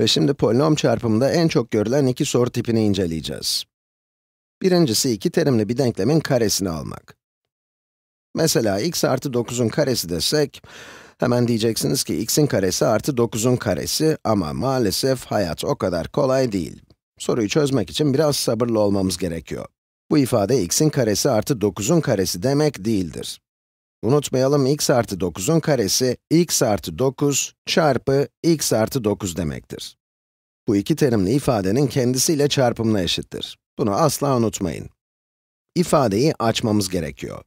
Ve şimdi polinom çarpımında en çok görülen iki soru tipini inceleyeceğiz. Birincisi iki terimli bir denklemin karesini almak. Mesela x artı 9'un karesi desek, hemen diyeceksiniz ki x'in karesi artı 9'un karesi ama maalesef hayat o kadar kolay değil. Soruyu çözmek için biraz sabırlı olmamız gerekiyor. Bu ifade x'in karesi artı 9'un karesi demek değildir. Unutmayalım x artı 9'un karesi x artı 9 çarpı x artı 9 demektir. Bu iki terimli ifadenin kendisiyle çarpımına eşittir. Bunu asla unutmayın. İfadeyi açmamız gerekiyor.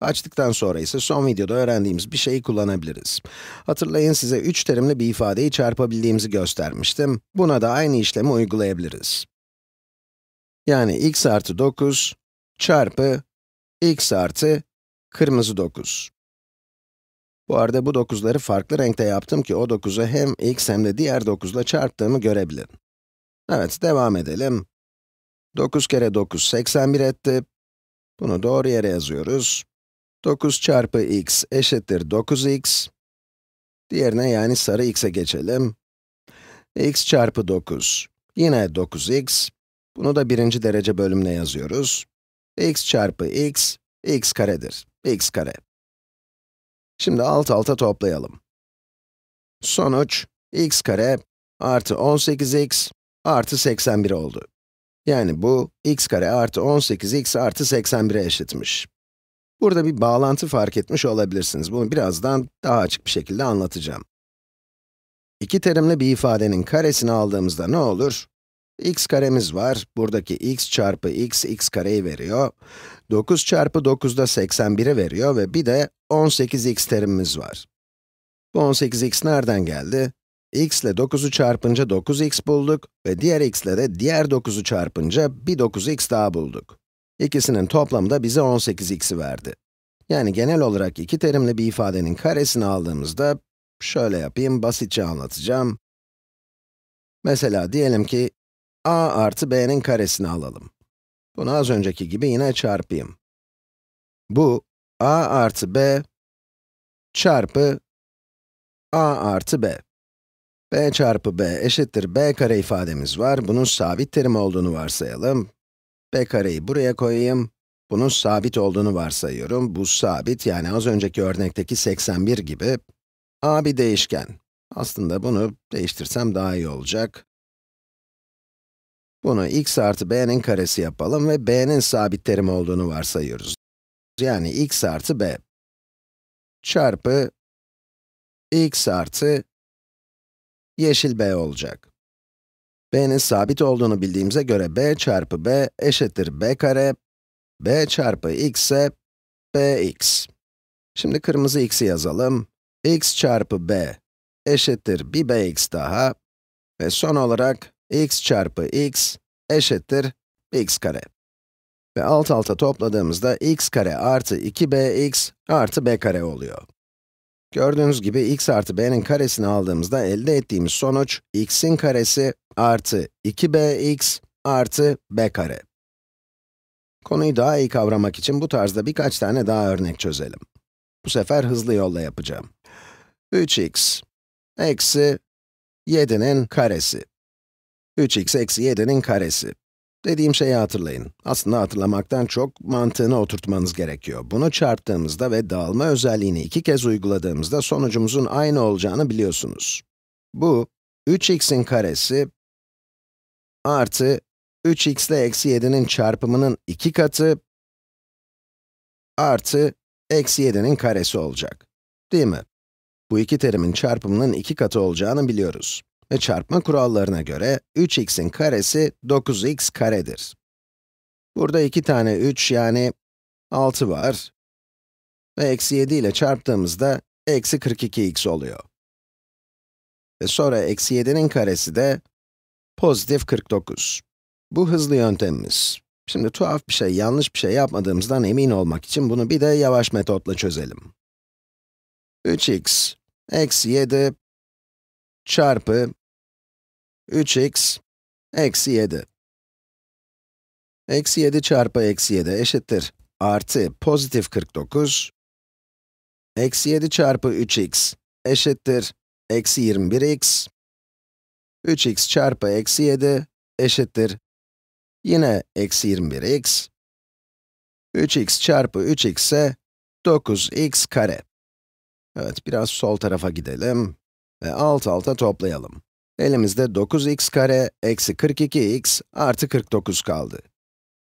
Açtıktan sonra ise son videoda öğrendiğimiz bir şeyi kullanabiliriz. Hatırlayın size 3 terimli bir ifadeyi çarpabildiğimizi göstermiştim. Buna da aynı işlemi uygulayabiliriz. Yani x artı 9 çarpı x artı Kırmızı 9. Bu arada bu 9'ları farklı renkte yaptım ki o 9'u hem x hem de diğer 9'la çarptığımı görebilin. Evet, devam edelim. 9 kere 9, 81 etti. Bunu doğru yere yazıyoruz. 9 çarpı x eşittir 9x. Diğerine yani sarı x'e geçelim. x çarpı 9, yine 9x. Bunu da birinci derece bölümüne yazıyoruz. x çarpı x x karedir, x kare. Şimdi alt alta toplayalım. Sonuç, x kare artı 18x artı 81 oldu. Yani bu, x kare artı 18x artı 81'e eşitmiş. Burada bir bağlantı fark etmiş olabilirsiniz. Bunu birazdan daha açık bir şekilde anlatacağım. İki terimli bir ifadenin karesini aldığımızda ne olur? x karemiz var. Buradaki x çarpı x, x kareyi veriyor. 9 çarpı 9 da 81'i veriyor ve bir de 18x terimimiz var. Bu 18x nereden geldi? x ile 9'u çarpınca 9x bulduk ve diğer x ile de diğer 9'u çarpınca bir 9x daha bulduk. İkisinin toplamı da bize 18x'i verdi. Yani genel olarak iki terimli bir ifadenin karesini aldığımızda, şöyle yapayım, basitçe anlatacağım. Mesela diyelim ki a artı b'nin karesini alalım. Bunu az önceki gibi yine çarpayım. Bu a artı b çarpı a artı b. b çarpı b eşittir b kare ifademiz var. Bunun sabit terim olduğunu varsayalım. b kareyi buraya koyayım. Bunun sabit olduğunu varsayıyorum. Bu sabit, yani az önceki örnekteki 81 gibi. a bir değişken. Aslında bunu değiştirsem daha iyi olacak. Bunu x artı b'nin karesi yapalım ve b'nin sabit terimi olduğunu varsayıyoruz. Yani x artı b çarpı x artı yeşil b olacak. b'nin sabit olduğunu bildiğimize göre b çarpı b eşittir b kare, b çarpı x ise bx. Şimdi kırmızı x'i yazalım. x çarpı b eşittir bir bx daha ve son olarak x çarpı x eşittir x kare. Ve alt alta topladığımızda x kare artı 2bx artı b kare oluyor. Gördüğünüz gibi x artı b'nin karesini aldığımızda elde ettiğimiz sonuç x'in karesi artı 2bx artı b kare. Konuyu daha iyi kavramak için bu tarzda birkaç tane daha örnek çözelim. Bu sefer hızlı yolla yapacağım. 3x eksi 7'nin karesi. 3x eksi 7'nin karesi. Dediğim şeyi hatırlayın. Aslında hatırlamaktan çok mantığını oturtmanız gerekiyor. Bunu çarptığımızda ve dağılma özelliğini iki kez uyguladığımızda sonucumuzun aynı olacağını biliyorsunuz. Bu, 3x'in karesi artı 3x ile eksi 7'nin çarpımının iki katı artı eksi 7'nin karesi olacak. Değil mi? Bu iki terimin çarpımının iki katı olacağını biliyoruz ve çarpma kurallarına göre 3x'in karesi 9x karedir. Burada iki tane 3 yani 6 var ve eksi 7 ile çarptığımızda eksi 42x oluyor. Ve sonra eksi 7'nin karesi de pozitif 49. Bu hızlı yöntemimiz. Şimdi tuhaf bir şey, yanlış bir şey yapmadığımızdan emin olmak için bunu bir de yavaş metotla çözelim. 3x eksi 7 çarpı 3x eksi 7. Eksi 7 çarpı eksi 7 eşittir. Artı pozitif 49. Eksi 7 çarpı 3x eşittir. Eksi 21x. 3x çarpı eksi 7 eşittir. Yine eksi 21x. 3x çarpı 3x ise 9x kare. Evet, biraz sol tarafa gidelim ve alt alta toplayalım. Elimizde 9x kare eksi 42x artı 49 kaldı.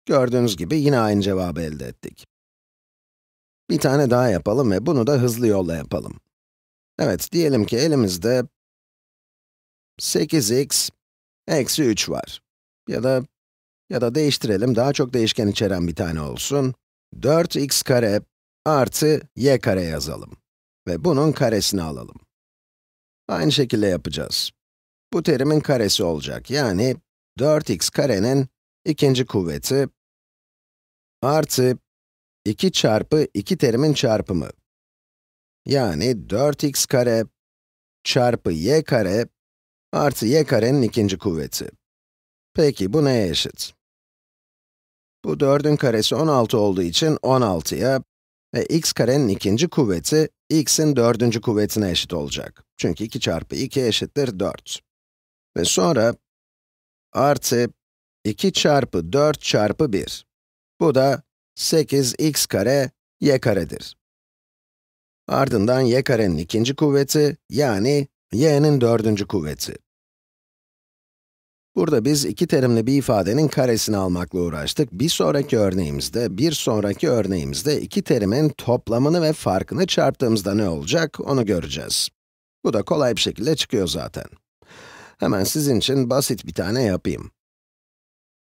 Gördüğünüz gibi yine aynı cevabı elde ettik. Bir tane daha yapalım ve bunu da hızlı yolla yapalım. Evet, diyelim ki elimizde 8x eksi 3 var. Ya da ya da değiştirelim, daha çok değişken içeren bir tane olsun. 4x kare artı y kare yazalım. Ve bunun karesini alalım. Aynı şekilde yapacağız. Bu terimin karesi olacak. Yani 4x karenin ikinci kuvveti artı 2 çarpı 2 terimin çarpımı. Yani 4x kare çarpı y kare artı y karenin ikinci kuvveti. Peki bu neye eşit? Bu 4'ün karesi 16 olduğu için 16'ya ve x karenin ikinci kuvveti x'in dördüncü kuvvetine eşit olacak. Çünkü 2 çarpı 2 eşittir 4. Ve sonra artı 2 çarpı 4 çarpı 1. Bu da 8x kare y karedir. Ardından y karenin ikinci kuvveti, yani y'nin dördüncü kuvveti. Burada biz iki terimli bir ifadenin karesini almakla uğraştık. Bir sonraki örneğimizde, bir sonraki örneğimizde iki terimin toplamını ve farkını çarptığımızda ne olacak, onu göreceğiz. Bu da kolay bir şekilde çıkıyor zaten. Hemen sizin için basit bir tane yapayım.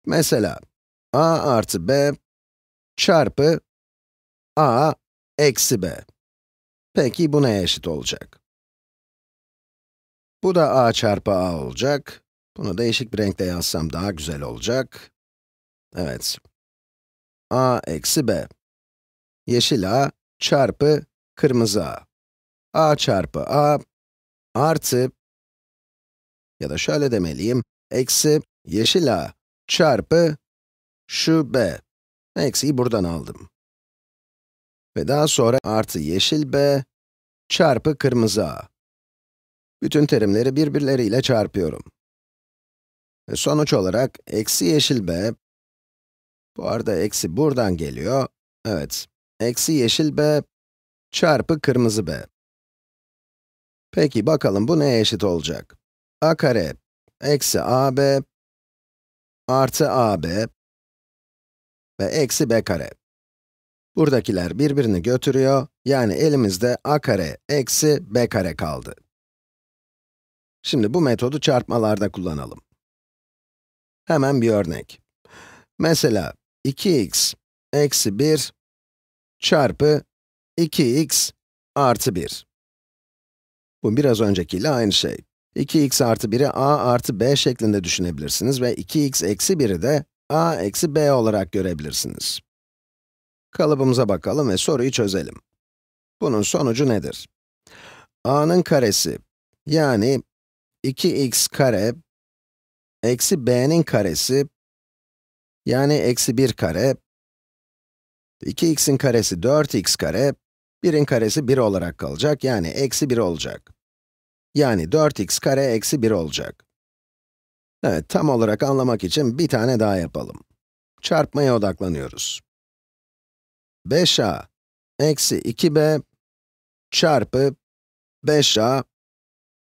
Mesela, a artı b çarpı a eksi b. Peki bu neye eşit olacak? Bu da a çarpı a olacak. Bunu değişik bir renkte yazsam daha güzel olacak. Evet. a eksi b. Yeşil a çarpı kırmızı a. a çarpı a artı ya da şöyle demeliyim, eksi yeşil a çarpı şu b. Eksiyi buradan aldım. Ve daha sonra artı yeşil b çarpı kırmızı a. Bütün terimleri birbirleriyle çarpıyorum. Ve sonuç olarak eksi yeşil b, bu arada eksi buradan geliyor, evet, eksi yeşil b çarpı kırmızı b. Peki bakalım bu neye eşit olacak? a kare eksi ab artı ab ve eksi b kare. Buradakiler birbirini götürüyor, yani elimizde a kare eksi b kare kaldı. Şimdi bu metodu çarpmalarda kullanalım. Hemen bir örnek. Mesela 2x eksi 1 çarpı 2x artı 1. Bu biraz öncekiyle aynı şey. 2x artı 1'i a artı b şeklinde düşünebilirsiniz ve 2x eksi 1'i de a eksi b olarak görebilirsiniz. Kalıbımıza bakalım ve soruyu çözelim. Bunun sonucu nedir? a'nın karesi, yani 2x kare, eksi b'nin karesi, yani eksi 1 kare, 2x'in karesi 4x kare, 1'in karesi 1 olarak kalacak, yani eksi 1 olacak. Yani 4x kare eksi 1 olacak. Evet, tam olarak anlamak için bir tane daha yapalım. Çarpmaya odaklanıyoruz. 5a eksi 2b çarpı 5a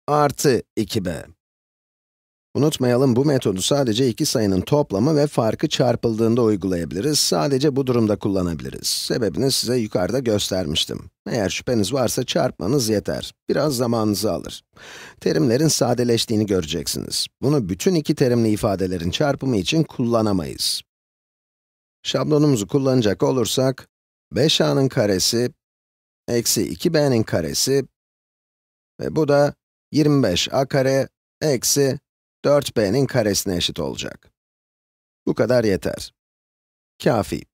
artı 2b. Unutmayalım bu metodu sadece iki sayının toplamı ve farkı çarpıldığında uygulayabiliriz. Sadece bu durumda kullanabiliriz. Sebebini size yukarıda göstermiştim. Eğer şüpheniz varsa çarpmanız yeter. Biraz zamanınızı alır. Terimlerin sadeleştiğini göreceksiniz. Bunu bütün iki terimli ifadelerin çarpımı için kullanamayız. Şablonumuzu kullanacak olursak, 5a'nın karesi, eksi 2b'nin karesi ve bu da 25a kare, eksi 4b'nin karesine eşit olacak. Bu kadar yeter. Kafi.